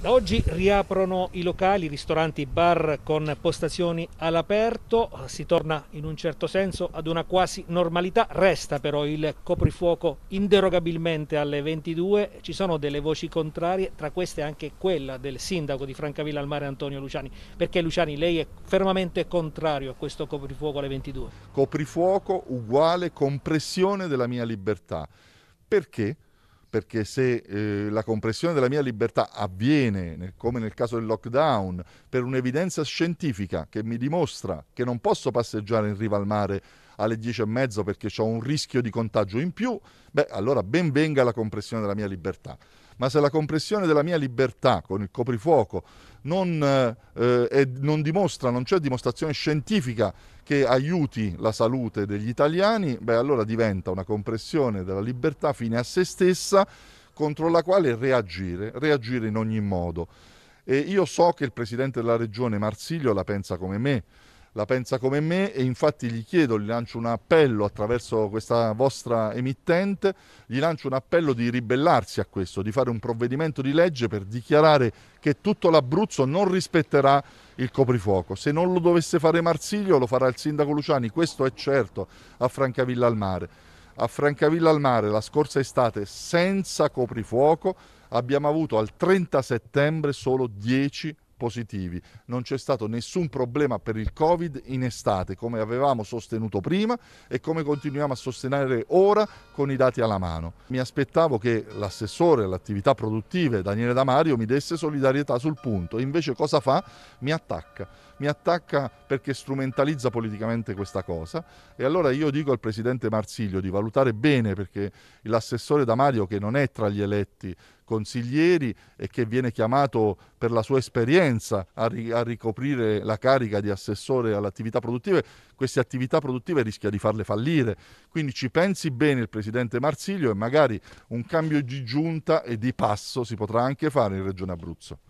Da oggi riaprono i locali, i ristoranti, i bar con postazioni all'aperto, si torna in un certo senso ad una quasi normalità, resta però il coprifuoco inderogabilmente alle 22, ci sono delle voci contrarie, tra queste anche quella del sindaco di Francavilla al mare Antonio Luciani, perché Luciani lei è fermamente contrario a questo coprifuoco alle 22? Coprifuoco uguale compressione della mia libertà, perché? perché se eh, la compressione della mia libertà avviene, nel, come nel caso del lockdown, per un'evidenza scientifica che mi dimostra che non posso passeggiare in riva al mare alle 10 e mezzo perché ho un rischio di contagio in più, beh, allora ben venga la compressione della mia libertà ma se la compressione della mia libertà con il coprifuoco non, eh, eh, è, non dimostra, non c'è dimostrazione scientifica che aiuti la salute degli italiani, beh allora diventa una compressione della libertà fine a se stessa contro la quale reagire, reagire in ogni modo. E io so che il presidente della regione Marsiglio la pensa come me, la pensa come me e infatti gli chiedo, gli lancio un appello attraverso questa vostra emittente, gli lancio un appello di ribellarsi a questo, di fare un provvedimento di legge per dichiarare che tutto l'Abruzzo non rispetterà il coprifuoco. Se non lo dovesse fare Marsiglio lo farà il sindaco Luciani, questo è certo, a Francavilla al mare. A Francavilla al mare la scorsa estate senza coprifuoco abbiamo avuto al 30 settembre solo 10 positivi. Non c'è stato nessun problema per il Covid in estate, come avevamo sostenuto prima e come continuiamo a sostenere ora con i dati alla mano. Mi aspettavo che l'assessore all'attività attività produttive Daniele Damario mi desse solidarietà sul punto, invece cosa fa? Mi attacca. Mi attacca perché strumentalizza politicamente questa cosa e allora io dico al presidente Marsiglio di valutare bene perché l'assessore Damario che non è tra gli eletti consiglieri e che viene chiamato per la sua esperienza a, ri- a ricoprire la carica di assessore alle attività produttive, queste attività produttive rischia di farle fallire. Quindi ci pensi bene il presidente Marsilio e magari un cambio di giunta e di passo si potrà anche fare in Regione Abruzzo.